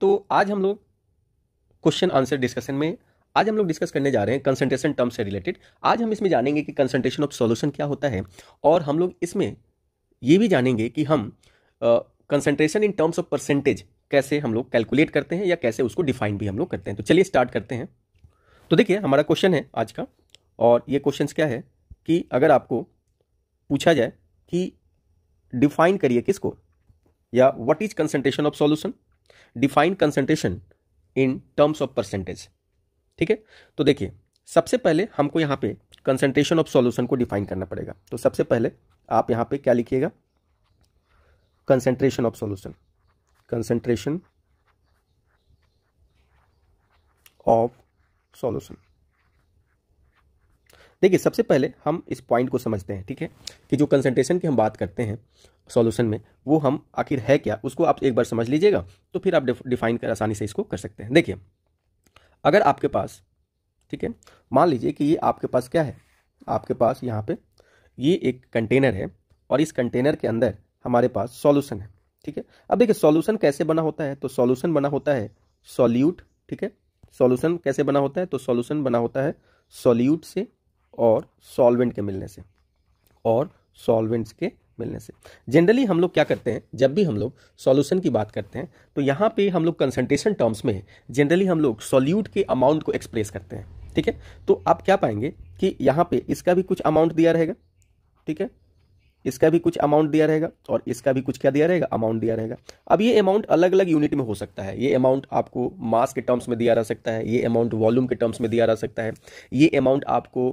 तो आज हम लोग क्वेश्चन आंसर डिस्कशन में आज हम लोग डिस्कस करने जा रहे हैं कंसंट्रेशन टर्म से रिलेटेड आज हम इसमें जानेंगे कि कंसंट्रेशन ऑफ सॉल्यूशन क्या होता है और हम लोग इसमें ये भी जानेंगे कि हम concentration in terms of percentage कैसे हम लोग कैलकुलेट करते हैं या कैसे उसको डिफाइन भी हम लोग करते हैं तो चलिए स्टार्ट करते हैं तो देखिए हमारा क्वेश्चन है आज का और ये क्वेश्चन क्या है कि अगर आपको पूछा जाए कि डिफाइन करिए किसको या what is concentration of solution define concentration in terms of percentage ठीक है तो देखिए सबसे पहले हमको यहाँ पे कंसंट्रेशन ऑफ सॉल्यूशन को डिफाइन करना पड़ेगा तो सबसे पहले आप यहाँ पे क्या लिखिएगा concentration of solution concentration of solution देखिए सबसे पहले हम इस पॉइंट को समझते हैं ठीक है कि जो कंसंट्रेशन की हम बात करते हैं सॉल्यूशन में वो हम आखिर है क्या उसको आप एक बार समझ लीजिएगा तो फिर आप डिफाइन कर आसानी से इसको कर सकते हैं देखिए अगर आपके पास ठीक है मान लीजिए कि ये आपके पास क्या है आपके पास यहाँ पे ये एक कंटेनर है और इस कंटेनर के अंदर हमारे पास सॉल्यूशन है ठीक है अब देखिए सॉल्यूशन कैसे बना होता है तो सॉल्यूशन बना होता है सॉल्यूट ठीक है सॉल्यूशन कैसे बना होता है तो सॉल्यूशन बना होता है सॉल्यूट से और सॉल्वेंट के मिलने से और सॉल्वेंट्स के मिलने से जनरली हम लोग क्या करते हैं जब भी हम लोग सॉल्यूशन की बात करते हैं तो यहाँ पे हम लोग कंसंट्रेशन टर्म्स में जनरली हम लोग सॉल्यूट के अमाउंट को एक्सप्रेस करते हैं ठीक है तो आप क्या पाएंगे कि यहाँ पे इसका भी कुछ अमाउंट दिया रहेगा ठीक है इसका भी कुछ अमाउंट दिया रहेगा और इसका भी कुछ क्या दिया रहेगा अमाउंट दिया रहेगा अब ये अमाउंट अलग अलग यूनिट में हो सकता है ये अमाउंट आपको मास के टर्म्स में दिया जा सकता है ये अमाउंट वॉल्यूम के टर्म्स में दिया जा सकता है ये अमाउंट आपको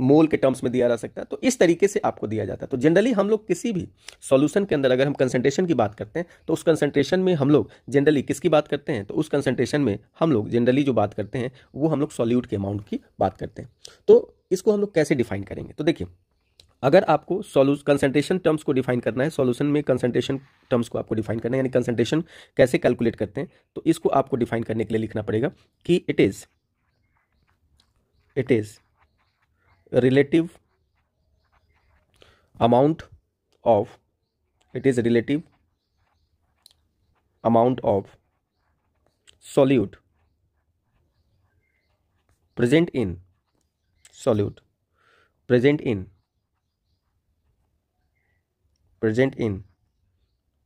मोल के टर्म्स में दिया जा सकता है तो इस तरीके से आपको दिया जाता है तो जनरली हम लोग किसी भी सॉल्यूशन के अंदर अगर हम कंसंट्रेशन की बात करते हैं तो उस कंसंट्रेशन में हम लोग जनरली किसकी बात करते हैं तो उस कंसंट्रेशन में हम लोग जनरली जो बात करते हैं वो हम लोग सॉल्यूट के अमाउंट की बात करते हैं तो इसको हम लोग कैसे डिफाइन करेंगे तो देखिए अगर आपको सोलू कंसेंट्रेशन टर्म्स को डिफाइन करना है सॉल्यूशन में कंसेंट्रेशन टर्म्स को आपको डिफाइन करना है यानी कंसेंट्रेशन कैसे कैलकुलेट करते हैं तो इसको आपको डिफाइन करने के लिए लिखना पड़ेगा कि it is it is relative amount of it is relative amount of solute present in solute present in present in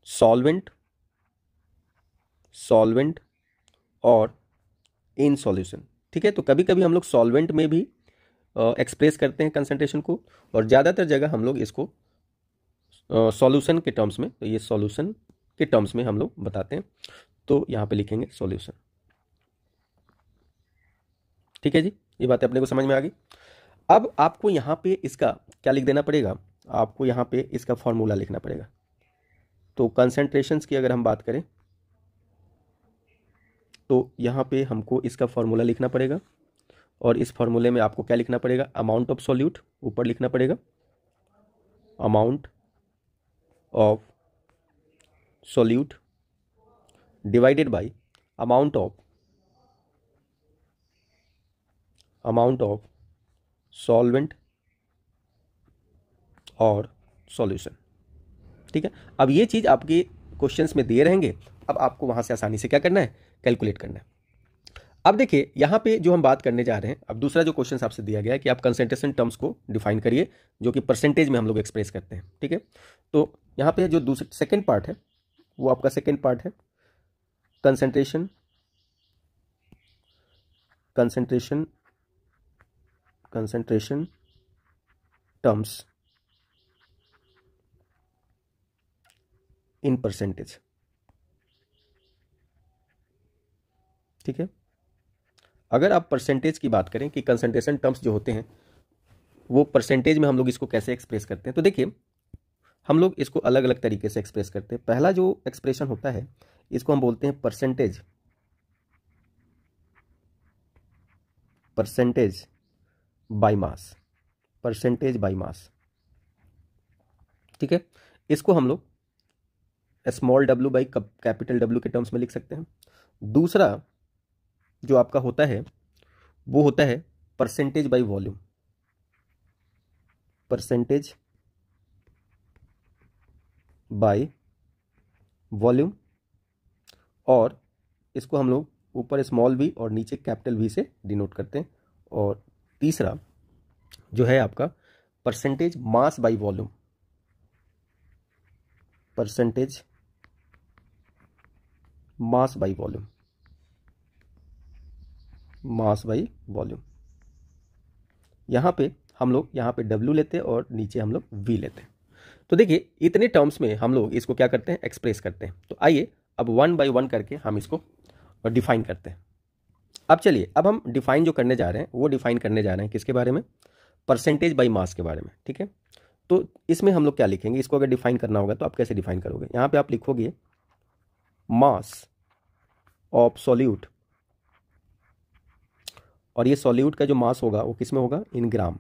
solvent solvent और इन सॉल्यूशन ठीक है तो कभी कभी हम लोग सॉल्वेंट में भी एक्सप्रेस करते हैं कंसंट्रेशन को और ज़्यादातर जगह हम लोग इसको सॉल्यूशन के टर्म्स में तो ये सॉल्यूशन के टर्म्स में हम लोग बताते हैं तो यहाँ पे लिखेंगे सॉल्यूशन ठीक है जी ये बातें अपने को समझ में आ गई अब आपको यहाँ पे इसका क्या लिख देना पड़ेगा आपको यहाँ पे इसका फॉर्मूला लिखना पड़ेगा तो कंसेंट्रेशंस की अगर हम बात करें तो यहाँ पे हमको इसका फॉर्मूला लिखना पड़ेगा और इस फॉर्मूले में आपको क्या लिखना पड़ेगा अमाउंट ऑफ सॉल्यूट ऊपर लिखना पड़ेगा amount of solute divided by amount of amount of solvent और सॉल्यूशन ठीक है अब ये चीज़ आपके क्वेश्चंस में दिए रहेंगे अब आपको वहाँ से आसानी से क्या करना है कैलकुलेट करना है अब देखिए यहाँ पे जो हम बात करने जा रहे हैं अब दूसरा जो क्वेश्चन आपसे दिया गया है कि आप कंसेंट्रेशन टर्म्स को डिफाइन करिए जो कि परसेंटेज में हम लोग एक्सप्रेस करते हैं ठीक है तो यहाँ पर जो दूसरा सेकेंड पार्ट है वो आपका सेकेंड पार्ट है concentration concentration concentration terms in percentage ठीक है अगर आप परसेंटेज की बात करें कि कंसंट्रेशन टर्म्स जो होते हैं वो परसेंटेज में हम लोग इसको कैसे एक्सप्रेस करते हैं तो देखिए हम लोग इसको अलग अलग तरीके से एक्सप्रेस करते हैं पहला जो एक्सप्रेशन होता है इसको हम बोलते हैं percentage percentage by mass percentage by mass ठीक है इसको हम लोग small W by capital W के टर्म्स में लिख सकते हैं दूसरा जो आपका होता है वो होता है percentage by volume percentage by volume और इसको हम लोग ऊपर स्मॉल वी और नीचे कैपिटल वी से डिनोट करते हैं और तीसरा जो है आपका percentage mass by volume percentage mass by volume mass by volume यहाँ पे हम लोग यहाँ पे W लेते हैं और नीचे हम लोग V लेते हैं तो देखिए इतने टर्म्स में हम लोग इसको क्या करते हैं एक्सप्रेस करते हैं तो आइए अब वन बाई वन करके हम इसको डिफाइन करते हैं अब चलिए अब हम डिफाइन जो करने जा रहे हैं वो डिफाइन करने जा रहे हैं किसके बारे में परसेंटेज बाई मास के बारे में ठीक है तो इसमें हम लोग क्या लिखेंगे इसको अगर डिफाइन करना होगा तो आप कैसे डिफाइन करोगे यहाँ पे आप लिखोगे मास ऑफ सॉल्यूट और ये सॉल्यूट का जो मास होगा वो किसमें होगा इन ग्राम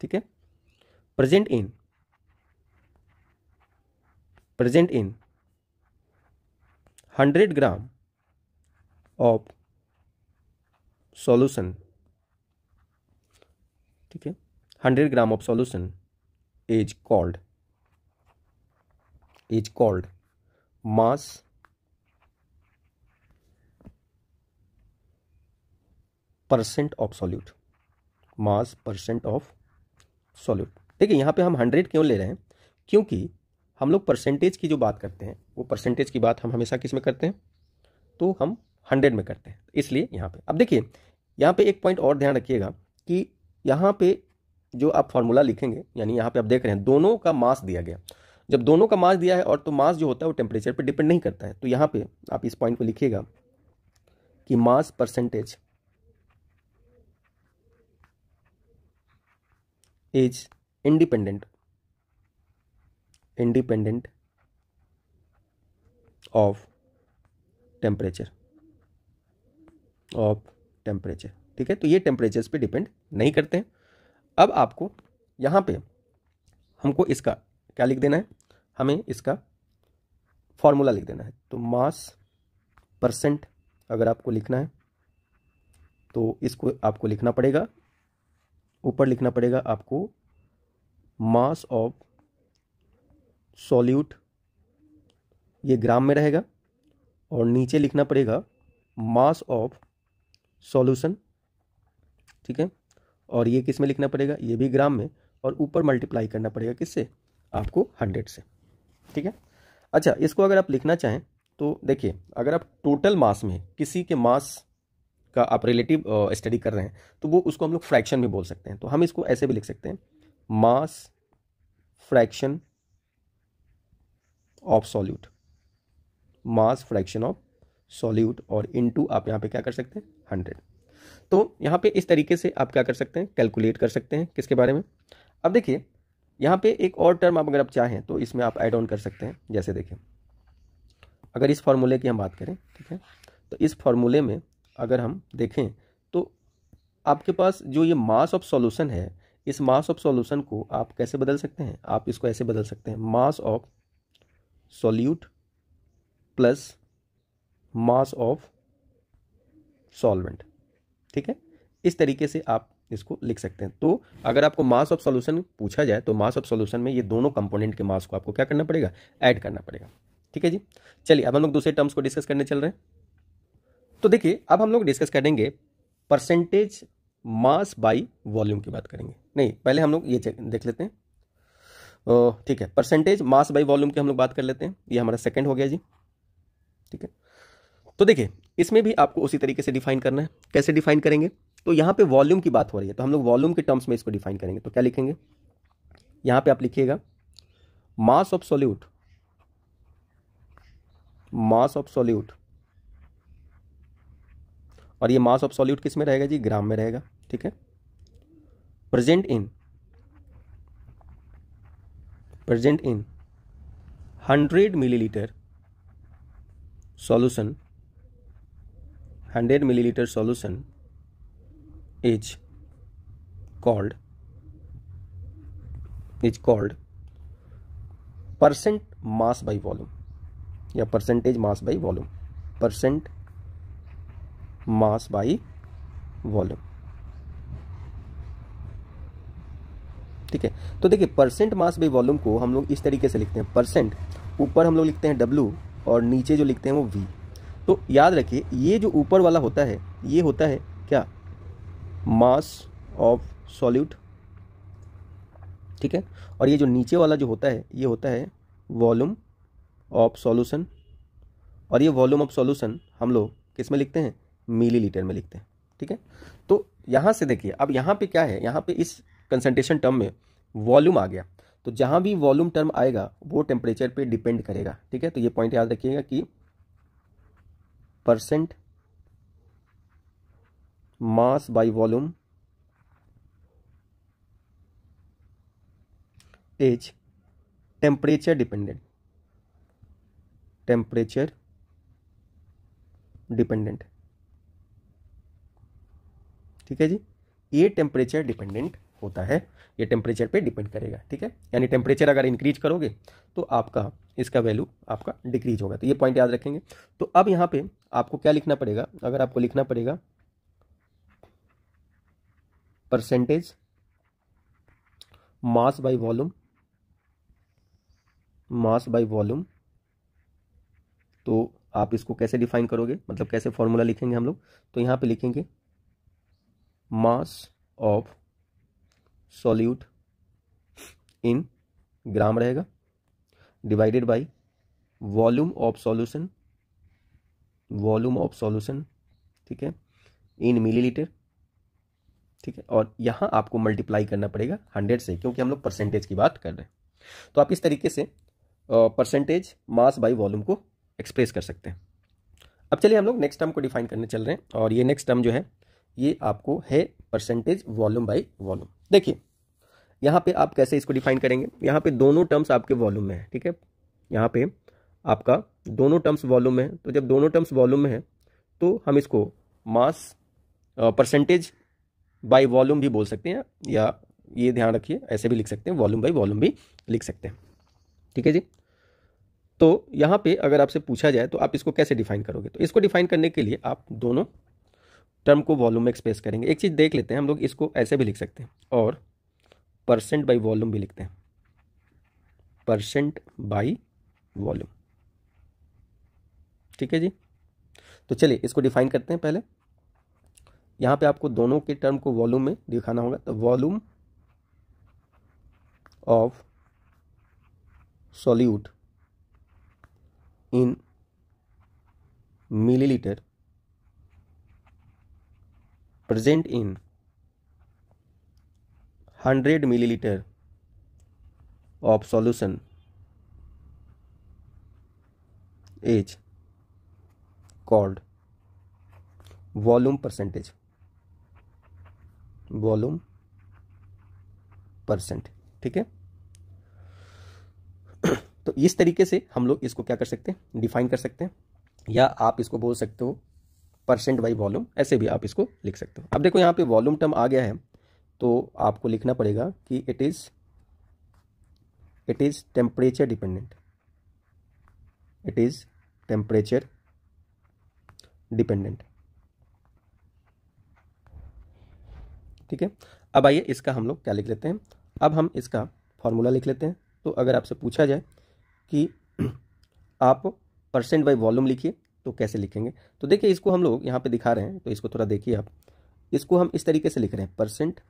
ठीक है present in present in hundred gram of solution ठीक है hundred gram of solution is called is called mass percent of solute mass percent of solute देखिए यहाँ पे हम हंड्रेड क्यों ले रहे हैं क्योंकि हम लोग परसेंटेज की जो बात करते हैं वो परसेंटेज की बात हम हमेशा किस में करते हैं तो हम हंड्रेड में करते हैं इसलिए यहाँ पे अब देखिए यहाँ पे एक पॉइंट और ध्यान रखिएगा कि यहाँ पे जो आप फार्मूला लिखेंगे यानी यहाँ पे आप देख रहे हैं दोनों का मास दिया गया जब दोनों का मास दिया है और तो मास जो होता है वो टेम्परेचर पर डिपेंड नहीं करता है तो यहाँ पे आप इस पॉइंट को लिखिएगा कि mass percentage is independent independent of temperature of temperature ठीक है तो ये टेम्परेचर्स पे डिपेंड नहीं करते हैं अब आपको यहाँ पे हमको इसका क्या लिख देना है हमें इसका फॉर्मूला लिख देना है तो मास परसेंट अगर आपको लिखना है तो इसको आपको लिखना पड़ेगा ऊपर लिखना पड़ेगा आपको मास ऑफ सॉल्यूट ये ग्राम में रहेगा और नीचे लिखना पड़ेगा मास ऑफ सॉल्यूशन ठीक है और ये किस में लिखना पड़ेगा ये भी ग्राम में और ऊपर मल्टीप्लाई करना पड़ेगा किससे आपको हंड्रेड से ठीक है अच्छा इसको अगर आप लिखना चाहें तो देखिए अगर आप टोटल मास में किसी के मास का आप रिलेटिव स्टडी कर रहे हैं तो वो उसको हम लोग फ्रैक्शन भी बोल सकते हैं तो हम इसको ऐसे भी लिख सकते हैं mass fraction of solute mass fraction of solute और इनटू आप यहाँ पे क्या कर सकते हैं हंड्रेड तो यहाँ पे इस तरीके से आप क्या कर सकते हैं कैलकुलेट कर सकते हैं किसके बारे में अब देखिए यहाँ पे एक और टर्म आप अगर आप चाहें तो इसमें आप ऐड ऑन कर सकते हैं जैसे देखें अगर इस फार्मूले की हम बात करें ठीक है तो इस फार्मूले में अगर हम देखें तो आपके पास जो ये मास ऑफ सॉल्यूशन है इस मास ऑफ सॉल्यूशन को आप कैसे बदल सकते हैं आप इसको ऐसे बदल सकते हैं mass of solute plus mass of solvent ठीक है इस तरीके से आप इसको लिख सकते हैं तो अगर आपको मास ऑफ सॉल्यूशन पूछा जाए तो मास ऑफ सॉल्यूशन में ये दोनों कंपोनेंट के मास को आपको क्या करना पड़ेगा ऐड करना पड़ेगा ठीक है जी चलिए अब हम लोग दूसरे टर्म्स को डिस्कस करने चल रहे हैं तो देखिए अब हम लोग डिस्कस करेंगे परसेंटेज मास बाई वॉल्यूम की बात करेंगे नहीं पहले हम लोग ये देख लेते हैं ठीक है परसेंटेज मास बाई वॉल्यूम की हम लोग बात कर लेते हैं ये हमारा सेकंड हो गया जी ठीक है तो देखिए इसमें भी आपको उसी तरीके से डिफाइन करना है कैसे डिफाइन करेंगे तो यहाँ पे वॉल्यूम की बात हो रही है तो हम लोग वॉल्यूम के टर्म्स में इसको डिफाइन करेंगे तो क्या लिखेंगे यहाँ पे आप लिखिएगा mass of solute mass of solute और ये मास ऑफ सॉल्यूट किस में रहेगा जी ग्राम में रहेगा ठीक है present in present in hundred millilitre solution hundred millilitre solution is called is called percent mass by volume या percentage mass by volume percent mass by volume ठीक है तो देखिए परसेंट मास बाई वॉल्यूम को हम लोग इस तरीके से लिखते हैं परसेंट ऊपर हम लोग लिखते हैं डब्ल्यू और नीचे जो लिखते हैं वो वी तो याद रखिए ये जो ऊपर वाला होता है ये होता है क्या मास ऑफ सॉल्यूट ठीक है और ये जो नीचे वाला जो होता है ये होता है वॉल्यूम ऑफ सॉल्यूशन और ये वॉल्यूम ऑफ सॉल्यूशन हम लोग किस में लिखते हैं मिलीलीटर में लिखते हैं ठीक है तो यहाँ से देखिए अब यहाँ पे क्या है यहाँ पे इस कंसनट्रेशन टर्म में वॉल्यूम आ गया तो जहाँ भी वॉल्यूम टर्म आएगा वो टेम्परेचर पे डिपेंड करेगा ठीक है तो ये पॉइंट याद रखिएगा कि percent mass by volume is temperature dependent temperature dependent ठीक है जी ये टेम्परेचर डिपेंडेंट होता है ये टेम्परेचर पे डिपेंड करेगा ठीक है यानी टेम्परेचर अगर इंक्रीज करोगे तो आपका इसका वैल्यू आपका डिक्रीज होगा तो ये पॉइंट याद रखेंगे तो अब यहाँ पे आपको क्या लिखना पड़ेगा अगर आपको लिखना पड़ेगा percentage mass by volume mass by volume तो आप इसको कैसे डिफाइन करोगे मतलब कैसे फॉर्मूला लिखेंगे हम लोग तो यहाँ पे लिखेंगे मास ऑफ सॉल्यूट इन ग्राम रहेगा divided by volume of solution volume of solution ठीक है इन मिलीलीटर ठीक है और यहाँ आपको मल्टीप्लाई करना पड़ेगा हंड्रेड से क्योंकि हम लोग परसेंटेज की बात कर रहे हैं तो आप इस तरीके से परसेंटेज मास बाई वॉल्यूम को एक्सप्रेस कर सकते हैं अब चलिए हम लोग नेक्स्ट टर्म को डिफाइन करने चल रहे हैं और ये नेक्स्ट टर्म जो है ये आपको है परसेंटेज वॉल्यूम बाई वॉल्यूम देखिए यहाँ पे आप कैसे इसको डिफाइन करेंगे यहाँ पे दोनों टर्म्स आपके वॉल्यूम में है ठीक है यहाँ पे आपका दोनों टर्म्स वॉल्यूम में है तो जब दोनों टर्म्स वॉल्यूम में है तो हम इसको मास परसेंटेज बाई वॉल्यूम भी बोल सकते हैं या ये ध्यान रखिए ऐसे भी लिख सकते हैं वॉल्यूम बाई वॉल्यूम भी लिख सकते हैं ठीक है जी तो यहाँ पे अगर आपसे पूछा जाए तो आप इसको कैसे डिफाइन करोगे तो इसको डिफाइन करने के लिए आप दोनों टर्म को वॉल्यूम में एक्सप्रेस करेंगे एक चीज़ देख लेते हैं हम लोग इसको ऐसे भी लिख सकते हैं और परसेंट बाई वॉल्यूम भी लिखते हैं परसेंट बाई वॉल्यूम ठीक है जी तो चलिए इसको डिफाइन करते हैं पहले यहाँ पे आपको दोनों के टर्म को वॉल्यूम में दिखाना होगा तो volume of solute in millilitre present in hundred millilitre of solution is called volume percentage volume percent ठीक है तो इस तरीके से हम लोग इसको क्या कर सकते हैं डिफाइन कर सकते हैं या आप इसको बोल सकते हो परसेंट बाई वॉल्यूम ऐसे भी आप इसको लिख सकते हो अब देखो यहाँ पे वॉल्यूम टर्म आ गया है तो आपको लिखना पड़ेगा कि it is it is temperature dependent it is temperature dependent ठीक है अब आइए इसका हम लोग क्या लिख लेते हैं अब हम इसका फॉर्मूला लिख लेते हैं तो अगर आपसे पूछा जाए कि आप परसेंट बाई वॉल्यूम लिखिए तो कैसे लिखेंगे तो देखिए इसको हम लोग यहाँ पे दिखा रहे हैं तो इसको थोड़ा देखिए आप इसको हम इस तरीके से लिख रहे हैं परसेंट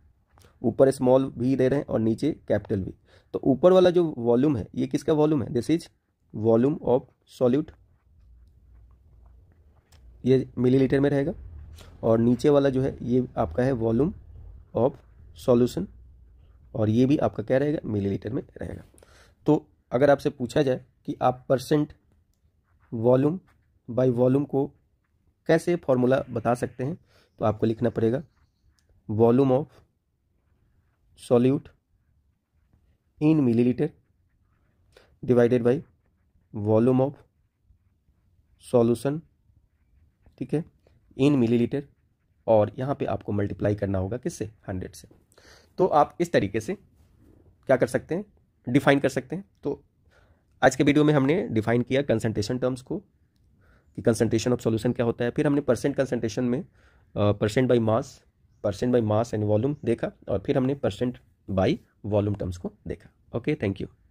ऊपर स्मॉल वी दे रहे हैं और नीचे कैपिटल वी तो ऊपर वाला जो वॉल्यूम है ये किसका वॉल्यूम है this is volume of solute ये मिलीलीटर में रहेगा और नीचे वाला जो है ये आपका है वॉल्यूम ऑफ सॉल्यूशन और ये भी आपका क्या रहेगा मिलीलीटर में रहेगा तो अगर आपसे पूछा जाए कि आप परसेंट वॉल्यूम बाय वॉल्यूम को कैसे फॉर्मूला बता सकते हैं तो आपको लिखना पड़ेगा volume of solute in millilitre divided by volume of solution ठीक है इन मिलीलीटर और यहाँ पे आपको मल्टीप्लाई करना होगा किससे हंड्रेड से तो आप इस तरीके से क्या कर सकते हैं डिफाइन कर सकते हैं तो आज के वीडियो में हमने डिफाइन किया कंसंट्रेशन टर्म्स को कि कंसनट्रेशन ऑफ सॉल्यूशन क्या होता है फिर हमने परसेंट कंसनट्रेशन में percent by mass percent by mass and volume देखा और फिर हमने परसेंट बाई वॉल्यूम टर्म्स को देखा ओके थैंक यू